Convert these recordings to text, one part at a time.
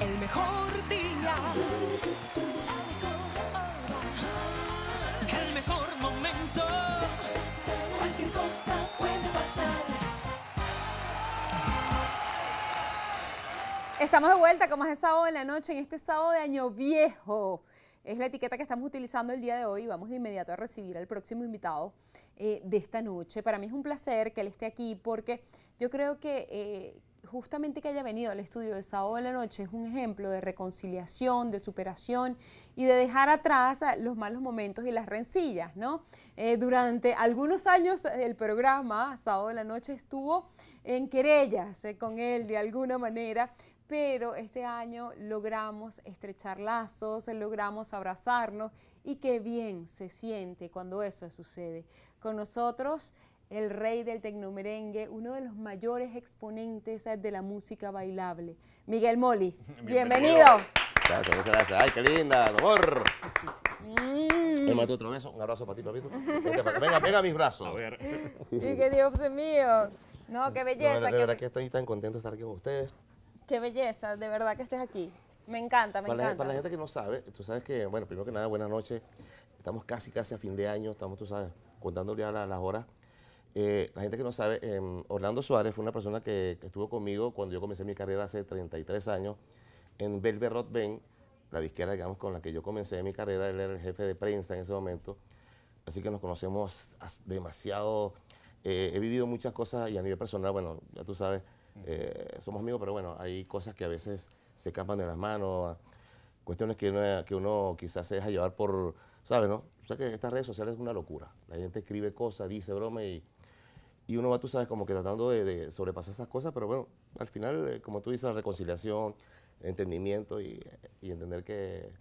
el mejor día. El mejor momento. Cualquier cosa puede pasar. Estamos de vuelta como es el sábado de la noche en este sábado de año viejo. Es la etiqueta que estamos utilizando el día de hoy. Vamos de inmediato a recibir al próximo invitado eh, de esta noche. Para mí es un placer que él esté aquí porque yo creo que, eh, justamente que haya venido al estudio de sábado de la noche es un ejemplo de reconciliación, de superación y de dejar atrás los malos momentos y las rencillas, ¿no? Eh, durante algunos años eh, el programa sábado de la noche estuvo en querellas eh, con él de alguna manera, pero este año logramos estrechar lazos, logramos abrazarnos y qué bien se siente cuando eso sucede. Con nosotros el rey del tecnomerengue, uno de los mayores exponentes eh, de la música bailable. Miguel Moli, bienvenido. Gracias, muchas gracias. Ay, qué linda, amor. Me mm. Mate otro beso, un abrazo para ti, papito. venga, a mis brazos. A ver. Y que Dios mío. No, qué belleza. de, verdad que, estoy tan contento de estar aquí con ustedes. Qué belleza, de verdad que estés aquí. Me encanta, me encanta. para la gente que no sabe, tú sabes que, bueno, primero que nada, buenas noches. Estamos casi, casi a fin de año, estamos, tú sabes, contándole a las horas eh, la gente que no sabe, em, Orlando Suárez fue una persona que, estuvo conmigo cuando yo comencé mi carrera hace 33 años en Velvet Rotben la disquera, digamos, con la que yo comencé mi carrera. Él era el jefe de prensa en ese momento. Así que nos conocemos demasiado. Eh, he vivido muchas cosas y a nivel personal, bueno, ya tú sabes, eh, somos amigos, pero bueno, hay cosas que a veces se escapan de las manos, cuestiones que uno, que uno quizás se deja llevar por, ¿sabes, no? O sea que estas redes sociales es una locura. La gente escribe cosas, dice broma y y uno va, tú sabes, como que tratando de, sobrepasar esas cosas, pero bueno, al final, eh, como tú dices, la reconciliación, entendimiento y, entender que,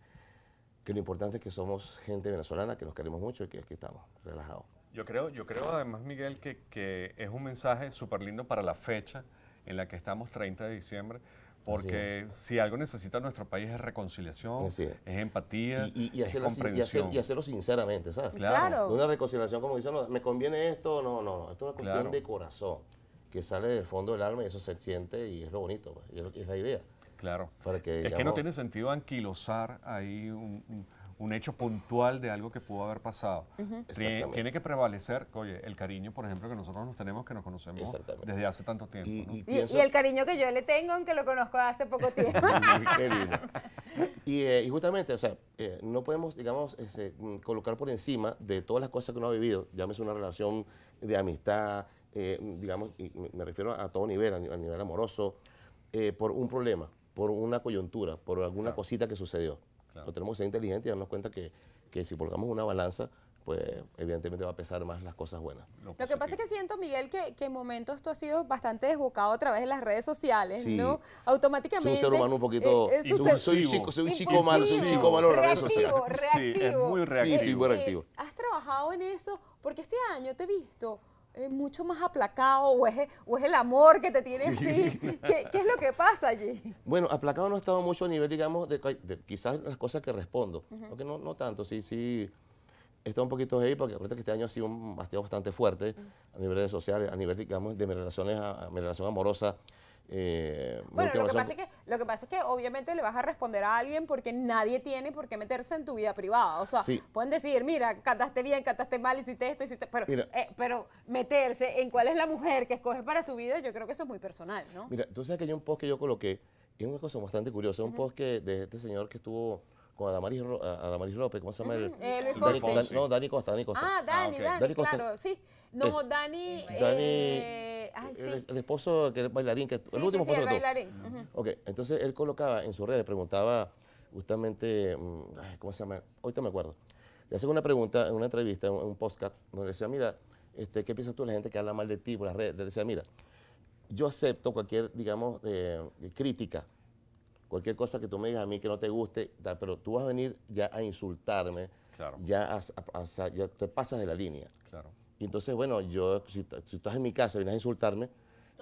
que, lo importante es que somos gente venezolana, que nos queremos mucho y que aquí estamos, relajados. Yo creo, yo creo además, Miguel, que, que es un mensaje súper lindo para la fecha en la que estamos, 30 de diciembre, porque si algo necesita nuestro país es reconciliación, es. empatía, y, comprensión. Y, hacerlo sinceramente, ¿sabes? Claro. Una reconciliación como dicen, me conviene esto, no, no, no. Esto es una cuestión de corazón, que sale del fondo del alma y eso se siente y es lo bonito, pues, es la idea. Claro. es que no tiene sentido anquilosar ahí un, hecho puntual de algo que pudo haber pasado. tiene, que prevalecer, oye, el cariño, por ejemplo, que nosotros nos tenemos, que nos conocemos desde hace tanto tiempo. Y, el cariño que yo le tengo, aunque lo conozco hace poco tiempo. Eh, y, justamente, o sea, eh, no podemos, digamos, este, mm, colocar por encima de todas las cosas que uno ha vivido, llámese una relación de amistad, eh, digamos, me refiero a todo nivel, a nivel amoroso, por un problema por una coyuntura, por alguna cosita que sucedió. tenemos que ser inteligentes y darnos cuenta que, que si colocamos una balanza, pues evidentemente va a pesar más las cosas buenas. Lo, que pasa es que siento, Miguel, que, que en momentos tú has sido bastante desbocado a través de las redes sociales, ¿no? Automáticamente. Soy un ser humano un eh, poquito. Eh, soy, un chico, malo, un chico malo en las redes sociales. Sí, es muy reactivo. Sí, muy eh, reactivo. Has trabajado en eso porque este año te he visto es eh, mucho más aplacado o es, el amor que te tiene así, sí? ¿Qué, es lo que pasa allí? Bueno, aplacado no he estado mucho a nivel, digamos, de, de quizás las cosas que respondo, no, no tanto, sí, sí. He estado un poquito ahí porque ahorita que este año ha sido un bastante fuerte a nivel de sociales, a nivel, digamos, de mis relaciones, mi relación amorosa, eh, bueno, lo que, pasa es que, lo que pasa es que obviamente le vas a responder a alguien porque nadie tiene por qué meterse en tu vida privada. O sea, pueden decir, mira, cantaste bien, cantaste mal, hiciste esto, hiciste... Eh, pero, meterse en cuál es la mujer que escoge para su vida, yo creo que eso es muy personal, ¿no? Mira, tú sabes que hay un post que yo coloqué, es una cosa bastante curiosa, un post que de este señor que estuvo con Adamaris, López, ¿cómo se llama? el, eh, no, Dani Costa, Dani Costa. Ah, Dani, ah, Dani, Costa. claro, sí. No, Dani... Dani... Eh, eh, el, esposo, que es bailarín, que el último esposo. entonces él colocaba en sus redes, preguntaba justamente, mm, ¿cómo se llama? Ahorita me acuerdo. Le hace una pregunta en una entrevista, en un, podcast, donde decía, mira, este, ¿qué piensas tú de la gente que habla mal de ti por las redes? Le decía, mira, yo acepto cualquier, digamos, eh, crítica, cualquier cosa que tú me digas a mí que no te guste, pero tú vas a venir ya a insultarme, ya, ya te pasas de la línea. Claro. Y entonces, bueno, yo, pues, si, estás en mi casa y vienes a insultarme,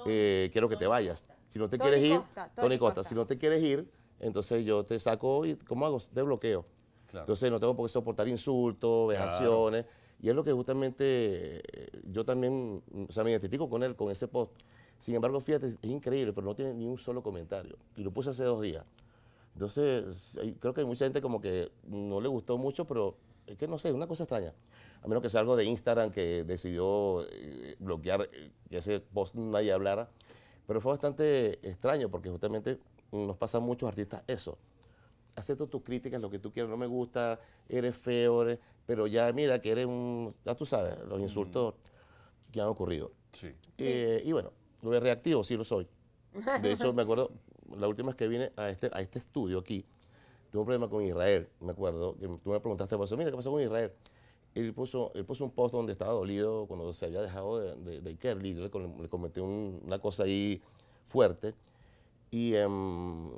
eh, quiero que te vayas. Si no te quieres ir, Tony, Costa, si no te quieres ir, entonces yo te saco y ¿cómo hago? Te bloqueo. Entonces no tengo por qué soportar insultos, vejaciones. Y es lo que justamente eh, yo también, o sea, me identifico con él, con ese post. Sin embargo, fíjate, es increíble, pero no tiene ni un solo comentario. Y lo puse hace dos días. Entonces, creo que hay mucha gente como que no le gustó mucho, pero es que no sé, es una cosa extraña a menos que sea algo de Instagram que decidió eh, bloquear eh, que ese post nadie hablara. Pero fue bastante extraño porque justamente nos pasa a muchos artistas eso. Acepto tus críticas, lo que tú quieras, no me gusta, eres feo, pero ya mira que eres un... Ya tú sabes, los mm. insultos que han ocurrido. Eh, sí. Y bueno, lo de reactivo sí lo soy. De hecho, me acuerdo, la última vez que vine a este, a este estudio aquí, tuve un problema con Israel, me acuerdo, que tú me preguntaste por eso, mira, ¿qué pasó con Israel? él puso, un post donde estaba dolido cuando se había dejado de, de, le, le una cosa ahí fuerte. Y em,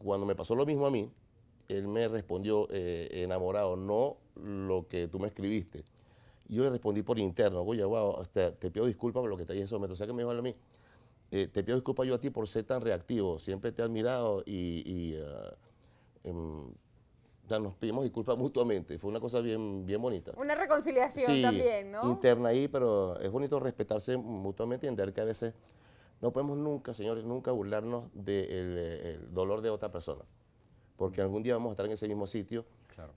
cuando me pasó lo mismo a mí, él me respondió, eh, enamorado, no lo que tú me escribiste. yo le respondí por interno, oye, wow, te pido disculpas por lo que te dije en ese momento. O sea que me dijo a mí, eh, te pido disculpas yo a ti por ser tan reactivo. Siempre te he admirado y, ah, em, nos pedimos disculpas mutuamente. Fue una cosa bien, bien bonita. Una reconciliación también, ¿no? interna ahí, pero es bonito respetarse mutuamente y entender que a veces no podemos nunca, señores, nunca burlarnos del de el dolor de otra persona. Porque mm. algún día vamos a estar en ese mismo sitio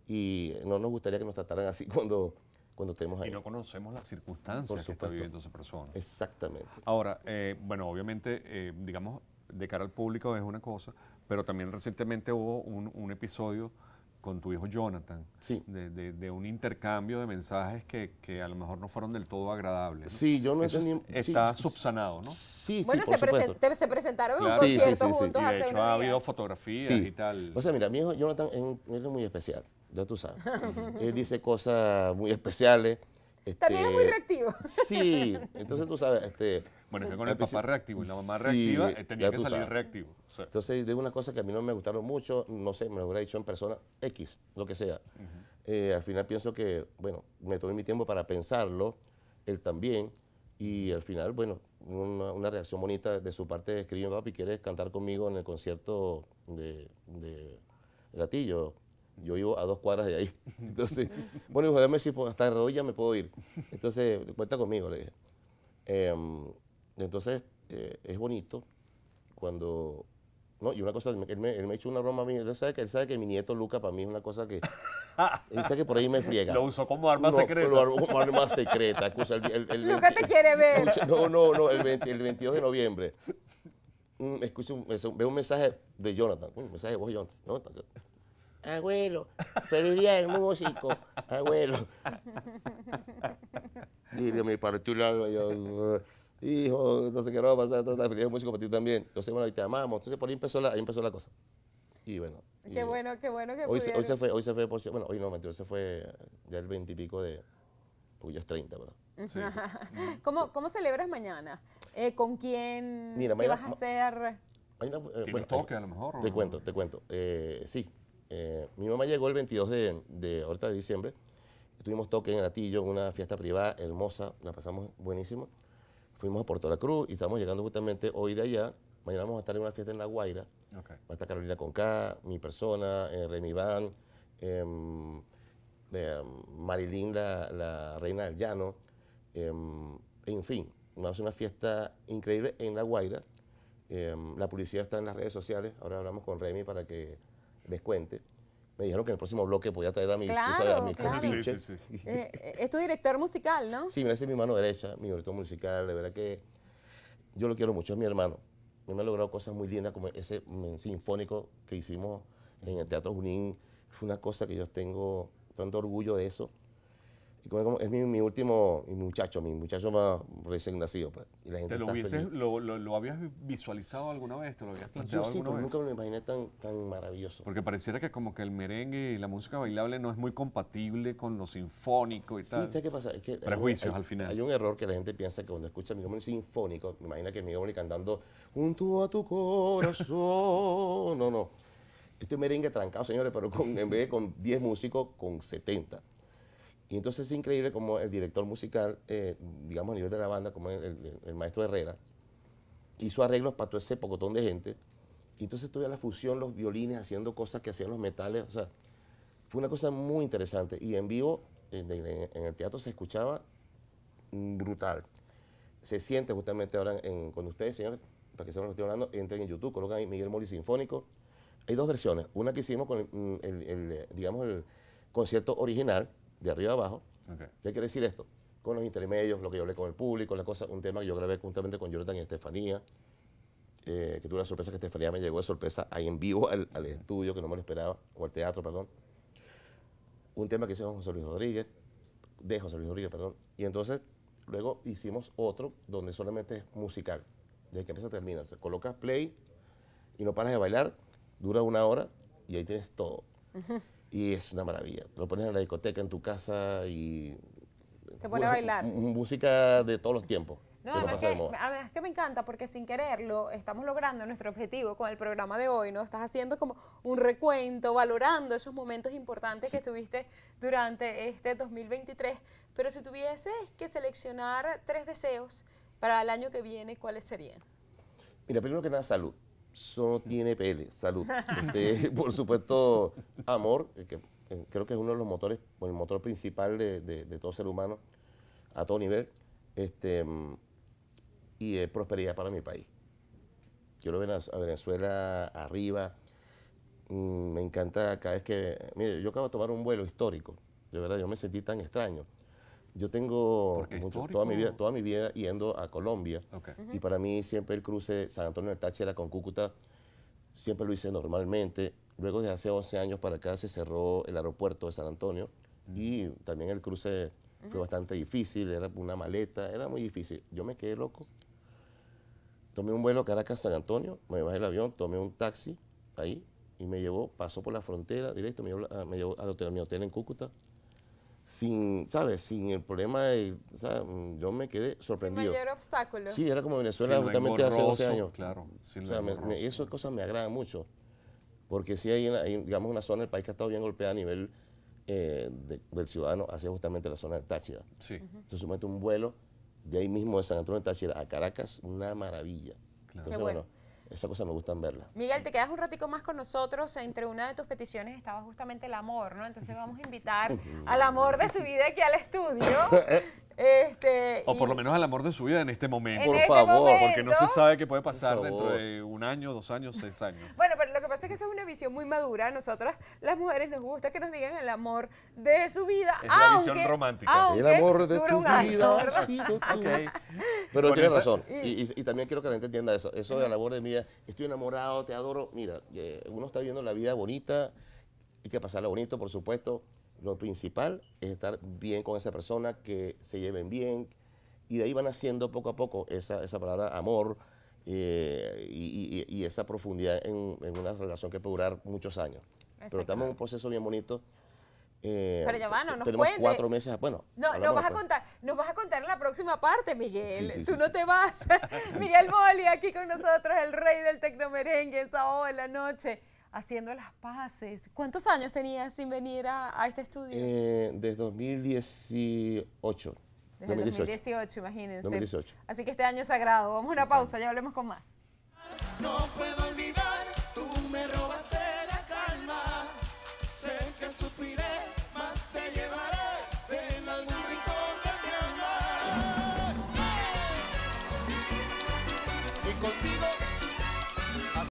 y no nos gustaría que nos trataran así cuando, cuando estemos ahí. Y no conocemos las circunstancias que está viviendo esa persona. Exactamente. Ahora, eh, bueno, obviamente, eh, digamos, de cara al público es una cosa, pero también recientemente hubo un episodio con tu hijo Jonathan, de, de, de, un intercambio de mensajes que, que, a lo mejor no fueron del todo agradables. Sí, yo no Está subsanado, ¿no? Sí, sí, por se, supuesto. se presentaron en un concierto juntos Y de hecho ha habido fotografías y tal. O sea, mira, mi hijo Jonathan es, es muy especial, ya tú sabes. Él dice cosas muy especiales. Este, También muy reactivo. Sí, entonces tú sabes, este... Bueno, es que con el papá reactivo y la mamá reactiva, eh, tenía que salir reactivo. Entonces, de una cosa que a mí no me gustaron mucho, no sé, me lo hubiera dicho en persona, X, lo que sea. Eh, al final pienso que, bueno, me tomé mi tiempo para pensarlo, él también, y al final, bueno, una, reacción bonita de su parte, escribiendo, papi, ¿quieres cantar conmigo en el concierto de, de Gatillo? Yo vivo a dos cuadras de ahí. Entonces, bueno, hijo déjame si pues, hasta rodilla me puedo ir. Entonces, cuenta conmigo, le dije. Em, entonces, eh, es bonito cuando... No, y una cosa, él me, él me una broma a mí, él sabe, que, él sabe que mi nieto Luca para mí es una cosa que... él sabe que por ahí me friega. Lo usó como arma secreta. Lo usó como arma secreta. Luca te quiere ver. No, no, no, el, 22 de noviembre mm, escucho veo un mensaje de Jonathan, un mensaje de vos Jonathan. Jonathan abuelo, feliz día del músico, abuelo. Y me partió el yo, hijo, no sé qué va a pasar, tanta feliz del músico para ti también. Entonces, bueno, ahí te amamos. Entonces, por ahí empezó la, ahí empezó la cosa. Y bueno. Qué bueno, qué bueno que hoy hoy se fue, hoy se fue, por, bueno, hoy no, mentira, se fue ya el veintipico de, pues ya es 30, ¿verdad? ¿Cómo, ¿Cómo, celebras mañana? Eh, ¿Con quién? Mira, ¿Qué vas a hacer? Mañana, eh, toque a lo mejor? Te cuento, te cuento. Eh, sí, eh, mi mamá llegó el 22 de, de diciembre. Estuvimos toque en el En una fiesta privada hermosa, la pasamos buenísimo. Fuimos a Puerto La Cruz y estamos llegando justamente hoy de allá. Mañana vamos a estar en una fiesta en La Guaira. Va a estar Carolina Conca, mi persona, eh, Remy Van, eh, Marilyn, la, la, reina del llano. Em, en fin, vamos a hacer una fiesta increíble en La Guaira. la publicidad está en las redes sociales. Ahora hablamos con Remy para que cuente, me dijeron que en el próximo bloque podía traer a mi claro, eh, eh, es tu director musical, ¿no? Sí, me hace mi mano derecha, mi director musical. De verdad que yo lo quiero mucho, es mi hermano. Me ha logrado cosas muy lindas como ese mm, sinfónico que hicimos en el Teatro Junín. Fue una cosa que yo tengo tanto orgullo de eso es mi, último, muchacho, mi muchacho más recién nacido. Pues. la ¿Te lo, habías visualizado alguna vez? ¿Te lo habías planteado Yo sí, pero nunca me lo imaginé tan, maravilloso. Porque pareciera que como que el merengue y la música bailable no es muy compatible con lo sinfónico y tal. Sí, ¿sabes qué pasa? Prejuicios al final. Hay un error que la gente piensa que cuando escucha mi merengue sinfónico, me imagina que mi andando cantando tú a tu corazón. no, no. Este merengue trancado, señores, pero en vez de con 10 músicos, con 70. Y entonces es increíble como el director musical, eh, digamos a nivel de la banda, como el, maestro Herrera, hizo arreglos para todo ese pocotón de gente. Y entonces tuve la fusión, los violines haciendo cosas que hacían los metales. O sea, fue una cosa muy interesante. Y en vivo, en, el teatro se escuchaba brutal. Se siente justamente ahora en, con ustedes, señores, para que sepan lo que estoy hablando, entren en YouTube, colocan Miguel Mori Sinfónico. Hay dos versiones. Una que hicimos con el mm, digamos, el concierto original, de arriba abajo. ¿Qué quiere decir esto? Con los intermedios, lo que yo hablé con el público, la cosa, un tema que yo grabé juntamente con Jonathan y Estefanía, eh, que tuve la sorpresa que Estefanía me llegó de sorpresa ahí en vivo al, estudio, que no me lo esperaba, o al teatro, perdón. Un tema que hicimos con José Luis Rodríguez, de José Luis Rodríguez, perdón. Y entonces luego hicimos otro donde solamente es musical, desde que empieza termina. se coloca play y no paras de bailar, dura una hora y ahí tienes todo. Y es una maravilla. Lo pones en la discoteca, en tu casa y... Te pone a bailar. Música de todos los tiempos. No, además que, además que, me encanta porque sin quererlo estamos logrando nuestro objetivo con el programa de hoy, ¿no? Estás haciendo como un recuento, valorando esos momentos importantes que tuviste durante este 2023. Pero si tuvieses que seleccionar tres deseos para el año que viene, ¿cuáles serían? Mira, primero que nada, salud solo tiene pele, salud. Este, por supuesto, amor, que eh, creo que es uno de los motores, el motor principal de, todo ser humano a todo nivel, este, y es prosperidad para mi país. Quiero ver a Venezuela arriba. Mm, me encanta cada vez que... Mire, yo acabo de tomar un vuelo histórico, de verdad, yo me sentí tan extraño. Yo tengo toda, mi vida, toda mi vida yendo a Colombia y para mí siempre el cruce San Antonio de Táchira con Cúcuta siempre lo hice normalmente. Luego de hace 11 años para acá se cerró el aeropuerto de San Antonio mm. y también el cruce fue bastante difícil, era una maleta, era muy difícil. Yo me quedé loco. Tomé un vuelo Caracas-San Antonio, me bajé el avión, tomé un taxi ahí y me llevó, pasó por la frontera directo, me llevó, a al mi hotel en Cúcuta sin, ¿sabes? Sin el problema de, mm, yo me quedé sorprendido. mayor obstáculo. Sí, era como Venezuela justamente hace 12 años. Claro, sin o sea, me, me, me agrada mucho, porque si hay, digamos, una zona del país que ha estado bien golpeada a nivel eh, del ciudadano, hacia justamente la zona de Táchira. Sí. Uh un vuelo de ahí mismo de San Antonio de Táchira a Caracas, una maravilla. Claro. Esa cosa me gusta verla. Miguel, te quedas un ratico más con nosotros. Entre una de tus peticiones estaba justamente el amor, ¿no? Entonces vamos a invitar al amor de su vida aquí al estudio. Este, o por lo menos al amor de su vida en este momento. por este favor, porque no se sabe qué puede pasar dentro de un año, dos años, seis años. Bueno, pasa es que esa es una visión muy madura. A nosotras, las mujeres, nos gusta que nos digan el amor de su vida. Es aunque, la visión romántica. el amor de tu vida Okay. Pero tienes razón. Y, también quiero que la gente entienda eso. Eso la labor de mi vida, estoy enamorado, te adoro. Mira, eh, uno está viviendo la vida bonita. y que pasarla bonito, por supuesto. Lo principal es estar bien con esa persona, que se lleven bien. Y de ahí van haciendo poco a poco esa, esa palabra amor, eh, y, esa profundidad en, una relación que puede durar muchos años. Pero estamos en un proceso bien bonito. Eh, pero ya va, no nos cuatro meses. Bueno, no, nos vas, a contar, nos vas a contar en la próxima parte, Miguel. Tú no te vas. Miguel Moli, aquí con nosotros, el rey del merengue, en sábado de la noche, haciendo las paces. ¿Cuántos años tenías sin venir a, este estudio? Eh, desde 2018. 2018. imagínense. Así que este año sagrado. Vamos a una pausa, ya hablemos con más. No puedo olvidar.